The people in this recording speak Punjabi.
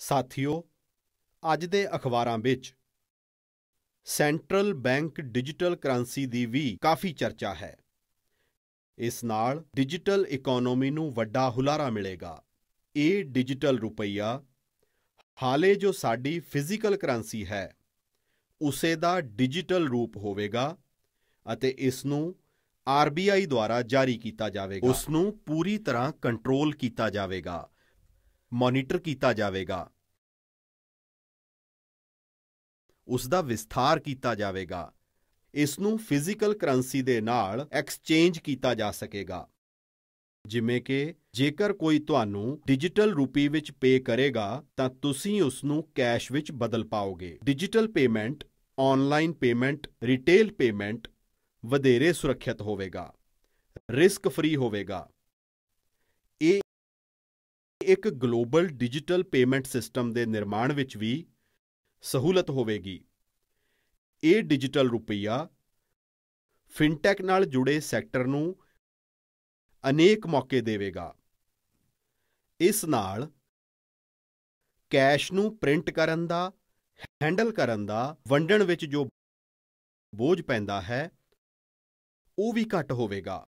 ਸਾਥੀਓ ਅੱਜ ਦੇ ਅਖਬਾਰਾਂ ਵਿੱਚ ਸੈਂਟਰਲ ਬੈਂਕ ਡਿਜੀਟਲ ਕਰੰਸੀ ਦੀ ਵੀ ਕਾਫੀ ਚਰਚਾ ਹੈ ਇਸ ਨਾਲ ਡਿਜੀਟਲ ਇਕਨੋਮੀ ਨੂੰ ਵੱਡਾ ਹੁਲਾਰਾ ਮਿਲੇਗਾ ਇਹ ਡਿਜੀਟਲ ਰੁਪਈਆ ਹਾਲੇ ਜੋ ਸਾਡੀ ਫਿਜ਼ੀਕਲ ਕਰੰਸੀ ਹੈ ਉਸੇ ਦਾ ਡਿਜੀਟਲ ਰੂਪ ਹੋਵੇਗਾ ਅਤੇ ਇਸ ਨੂੰ ਆਰਬੀਆਈ ਦੁਆਰਾ ਜਾਰੀ ਕੀਤਾ ਜਾਵੇਗਾ ਉਸ ਨੂੰ ਪੂਰੀ ਤਰ੍ਹਾਂ ਕੰਟਰੋਲ ਕੀਤਾ ਜਾਵੇਗਾ ਮਾਨੀਟਰ ਕੀਤਾ ਜਾਵੇਗਾ ਉਸ ਦਾ ਵਿਸਥਾਰ ਕੀਤਾ ਜਾਵੇਗਾ ਇਸ ਨੂੰ ਫਿਜ਼ੀਕਲ ਕਰੰਸੀ ਦੇ ਨਾਲ ਐਕਸਚੇਂਜ ਕੀਤਾ ਜਾ ਸਕੇਗਾ ਜਿਵੇਂ ਕਿ ਜੇਕਰ ਕੋਈ ਤੁਹਾਨੂੰ ਡਿਜੀਟਲ ਰੂਪੀ ਵਿੱਚ ਪੇ ਕਰੇਗਾ ਤਾਂ ਤੁਸੀਂ ਉਸ ਨੂੰ ਕੈਸ਼ ਵਿੱਚ ਬਦਲ ਪਾਓਗੇ digital payment online payment retail payment ਵਧੇਰੇ ਸੁਰੱਖਿਅਤ ਹੋਵੇਗਾ ਰਿਸਕ ਫ੍ਰੀ ਹੋਵੇਗਾ ਇੱਕ ਗਲੋਬਲ ਡਿਜੀਟਲ ਪੇਮੈਂਟ ਸਿਸਟਮ ਦੇ ਨਿਰਮਾਣ ਵਿੱਚ ਵੀ ਸਹੂਲਤ ਹੋਵੇਗੀ ਇਹ ਡਿਜੀਟਲ ਰੁਪਈਆ ਫਿਨਟੈਕ ਨਾਲ ਜੁੜੇ ਸੈਕਟਰ ਨੂੰ ਅਨੇਕ ਮੌਕੇ ਦੇਵੇਗਾ ਇਸ ਨਾਲ ਕੈਸ਼ ਨੂੰ ਪ੍ਰਿੰਟ ਕਰਨ ਦਾ ਹੈਂਡਲ ਕਰਨ ਦਾ ਵੰਡਣ ਵਿੱਚ ਜੋ ਬੋਝ ਪੈਂਦਾ ਹੈ ਉਹ ਵੀ ਘਟ ਹੋਵੇਗਾ